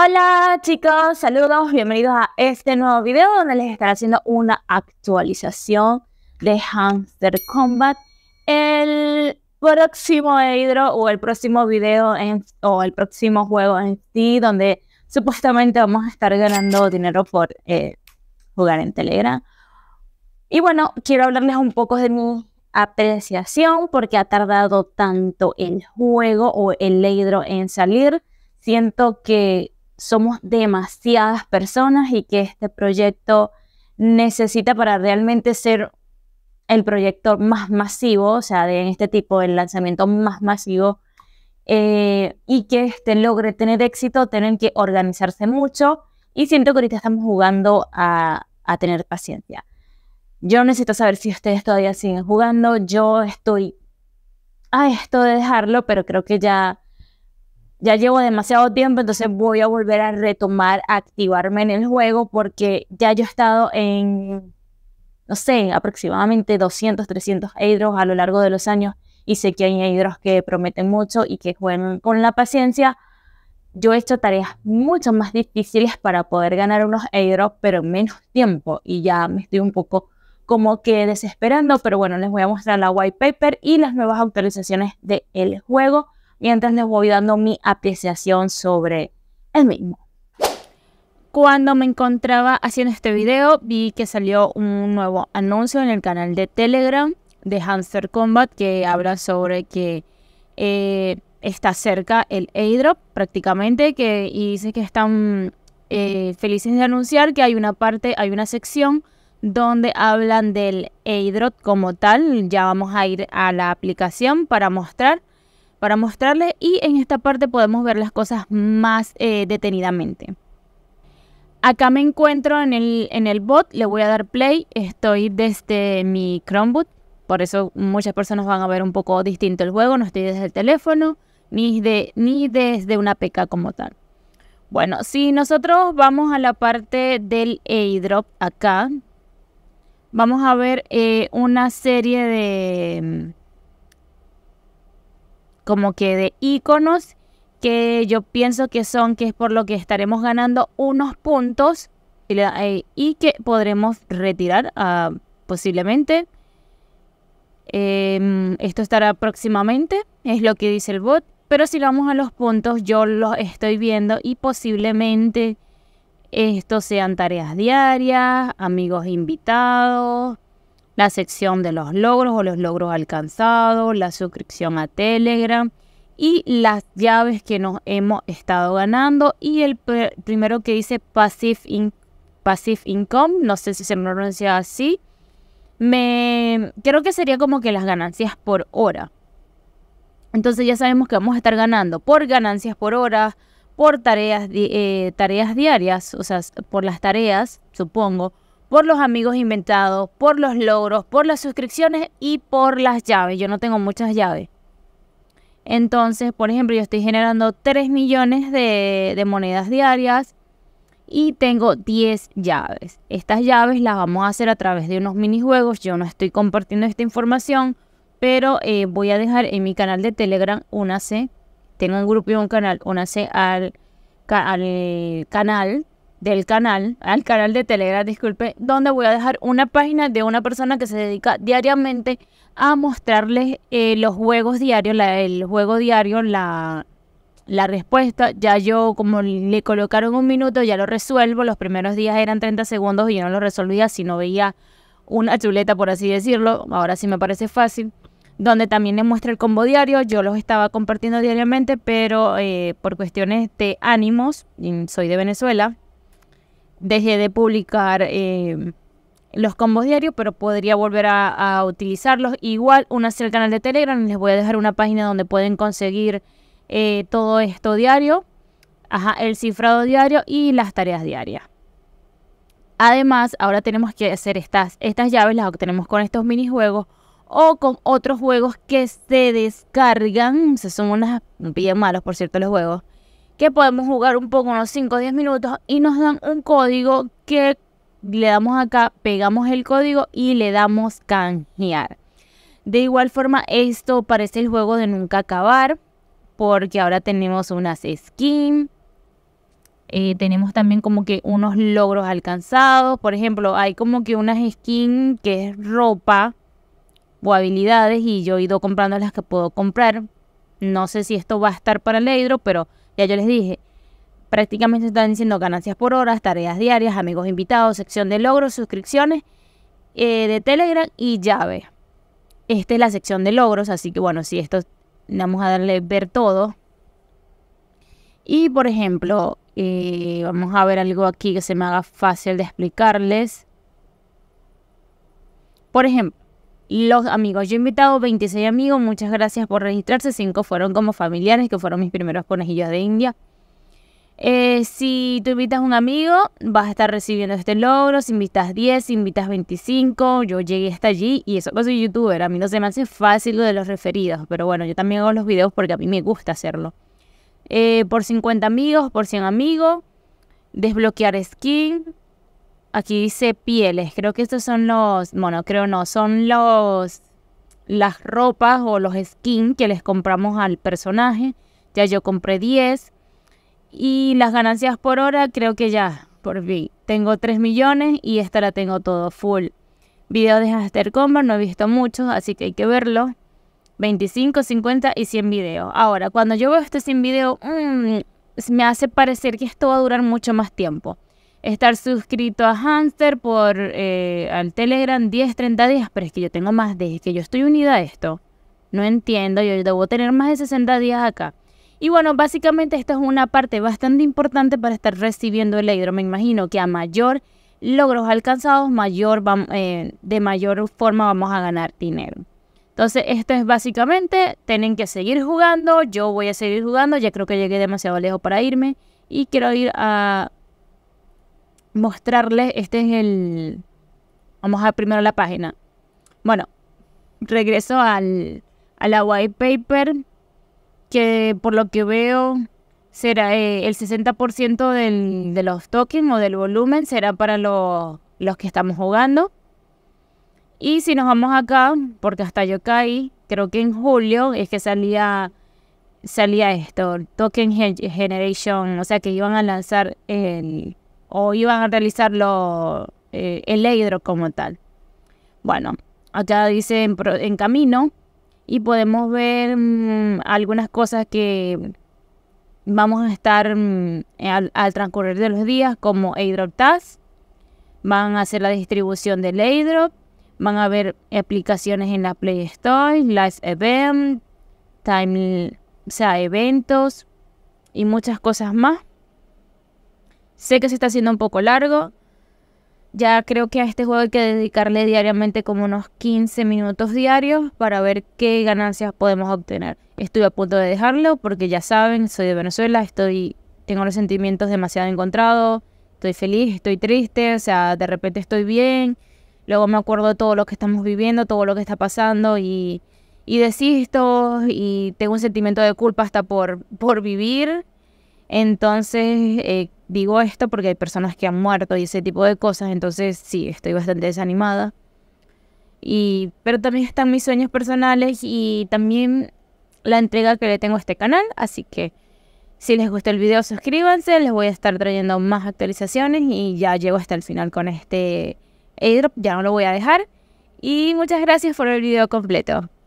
Hola chicos, saludos, bienvenidos a este nuevo video donde les estaré haciendo una actualización de Hamster Combat. El próximo Hydro o el próximo video o el próximo juego en sí donde supuestamente vamos a estar ganando dinero por eh, jugar en Telegram. Y bueno, quiero hablarles un poco de mi apreciación porque ha tardado tanto el juego o el Hydro en salir. Siento que somos demasiadas personas y que este proyecto necesita para realmente ser el proyecto más masivo, o sea, de este tipo, el lanzamiento más masivo, eh, y que este logre tener éxito, tienen que organizarse mucho y siento que ahorita estamos jugando a, a tener paciencia. Yo necesito saber si ustedes todavía siguen jugando, yo estoy a esto de dejarlo, pero creo que ya ya llevo demasiado tiempo, entonces voy a volver a retomar, a activarme en el juego porque ya yo he estado en, no sé, aproximadamente 200, 300 hidros a lo largo de los años y sé que hay hidros que prometen mucho y que juegan con la paciencia. Yo he hecho tareas mucho más difíciles para poder ganar unos hidros, pero en menos tiempo y ya me estoy un poco como que desesperando, pero bueno, les voy a mostrar la white paper y las nuevas actualizaciones del juego mientras les voy dando mi apreciación sobre el mismo. Cuando me encontraba haciendo este video, vi que salió un nuevo anuncio en el canal de Telegram de Hamster Combat que habla sobre que eh, está cerca el airdrop prácticamente que, y dice que están eh, felices de anunciar que hay una parte, hay una sección donde hablan del airdrop como tal. Ya vamos a ir a la aplicación para mostrar para mostrarle y en esta parte podemos ver las cosas más eh, detenidamente. Acá me encuentro en el, en el bot, le voy a dar play, estoy desde mi Chromebook, por eso muchas personas van a ver un poco distinto el juego, no estoy desde el teléfono ni, de, ni desde una PK como tal. Bueno, si nosotros vamos a la parte del e-drop acá, vamos a ver eh, una serie de, como que de iconos que yo pienso que son, que es por lo que estaremos ganando unos puntos y, eh, que podremos retirar ah, posiblemente. Em, esto estará próximamente, es lo que dice el bot. Pero si vamos a los puntos, yo los estoy viendo y posiblemente estos sean tareas diarias, amigos invitados, la sección de los logros o los logros alcanzados, la suscripción a Telegram y las llaves que nos hemos estado ganando y el primero que dice passive, income, no sé si se pronuncia así, me creo que sería como que las ganancias por hora. Entonces ya sabemos que vamos a estar ganando por ganancias por hora, por tareas, eh, tareas diarias, o sea, por las tareas, supongo, por los amigos inventados, por los logros, por las suscripciones y por las llaves. Yo no tengo muchas llaves. Entonces, por ejemplo, yo estoy generando 3 millones de, monedas diarias y tengo 10 llaves. Estas llaves las vamos a hacer a través de unos minijuegos. Yo no estoy compartiendo esta información, pero eh, voy a dejar en mi canal de Telegram una C. Tengo un grupo y un canal, una C al canal del canal, al canal de Telegram, disculpe, donde voy a dejar una página de una persona que se dedica diariamente a mostrarles eh, los juegos diarios, el juego diario, la, la respuesta. Ya yo, como le colocaron un minuto, ya lo resuelvo. Los primeros días eran 30 segundos y yo no lo resolvía si no veía una chuleta, por así decirlo. Ahora sí me parece fácil. Donde también les muestra el combo diario. Yo los estaba compartiendo diariamente, pero eh, por cuestiones de ánimos, soy de Venezuela, dejé de publicar eh, los combos diarios, pero podría volver a, utilizarlos. Igual, unas al canal de Telegram, les voy a dejar una página donde pueden conseguir eh, todo esto diario, ajá, el cifrado diario y las tareas diarias. Además, ahora tenemos que hacer estas, estas llaves, las obtenemos con estos minijuegos o con otros juegos que se descargan. Se suman son unas bien malos, por cierto, los juegos que podemos jugar un poco unos 5 o 10 minutos y nos dan un código que le damos acá, pegamos el código y le damos canjear. De igual forma, esto parece el juego de nunca acabar porque ahora tenemos unas skins. Eh, tenemos también como que unos logros alcanzados. Por ejemplo, hay como que unas skins que es ropa o habilidades y yo he ido comprando las que puedo comprar. No sé si esto va a estar para el Leidro, pero ya yo les dije, prácticamente están diciendo ganancias por horas, tareas diarias, amigos invitados, sección de logros, suscripciones eh, de Telegram y llave. Esta es la sección de logros, así que bueno, si esto vamos a darle ver todo. Y por ejemplo, eh, vamos a ver algo aquí que se me haga fácil de explicarles. Por ejemplo, los amigos. Yo he invitado 26 amigos, muchas gracias por registrarse, 5 fueron como familiares, que fueron mis primeros conejillos de India. Eh, si tú invitas a un amigo, vas a estar recibiendo este logro. Si invitas 10, si invitas 25, yo llegué hasta allí y eso que soy youtuber. A mí no se me hace fácil lo de los referidos, pero bueno, yo también hago los videos porque a mí me gusta hacerlo. Eh, por 50 amigos, por 100 amigos, desbloquear skin, Aquí dice pieles. Creo que estos son los. Bueno, creo no. Son los. Las ropas o los skins que les compramos al personaje. Ya yo compré 10. Y las ganancias por hora, creo que ya. Por fin. Tengo 3 millones y esta la tengo todo full. Video de Aster Combat, no he visto muchos, así que hay que verlo. 25, 50 y 100 videos. Ahora, cuando yo veo este 100 video, mm, me hace parecer que esto va a durar mucho más tiempo estar suscrito a Hamster por eh, al Telegram 10, 30 días, pero es que yo tengo más de, que yo estoy unida a esto. No entiendo, yo debo tener más de 60 días acá. Y bueno, básicamente esta es una parte bastante importante para estar recibiendo el Hydro. Me imagino que a mayor logros alcanzados, mayor, eh, de mayor forma vamos a ganar dinero. Entonces, esto es básicamente, tienen que seguir jugando, yo voy a seguir jugando, ya creo que llegué demasiado lejos para irme y quiero ir a mostrarles, este es el... Vamos a primero la página. Bueno, regreso al, a la white paper, que por lo que veo será eh, el 60% de los tokens o del volumen será para los, los que estamos jugando. Y si nos vamos acá, porque hasta yo caí, creo que en julio es que salía salía esto, Token Generation, o sea que iban a lanzar el, o iban a realizar eh, el hidro como tal. Bueno, acá dice en, camino y podemos ver mm, algunas cosas que vamos a estar mm, al, transcurrir de los días como airdrop task, van a hacer la distribución del airdrop, van a ver aplicaciones en la Play Store, live event, time, o sea, eventos y muchas cosas más. Sé que se está haciendo un poco largo. Ya creo que a este juego hay que dedicarle diariamente como unos 15 minutos diarios para ver qué ganancias podemos obtener. Estoy a punto de dejarlo porque ya saben, soy de Venezuela, estoy tengo los sentimientos demasiado encontrados, estoy feliz, estoy triste, o sea, de repente estoy bien, luego me acuerdo de todo lo que estamos viviendo, todo lo que está pasando y, y desisto y tengo un sentimiento de culpa hasta por, por vivir. Entonces, eh, digo esto porque hay personas que han muerto y ese tipo de cosas, entonces sí, estoy bastante desanimada. Y, pero también están mis sueños personales y también la entrega que le tengo a este canal, así que si les gustó el video suscríbanse, les voy a estar trayendo más actualizaciones y ya llego hasta el final con este airdrop, ya no lo voy a dejar. Y muchas gracias por el video completo.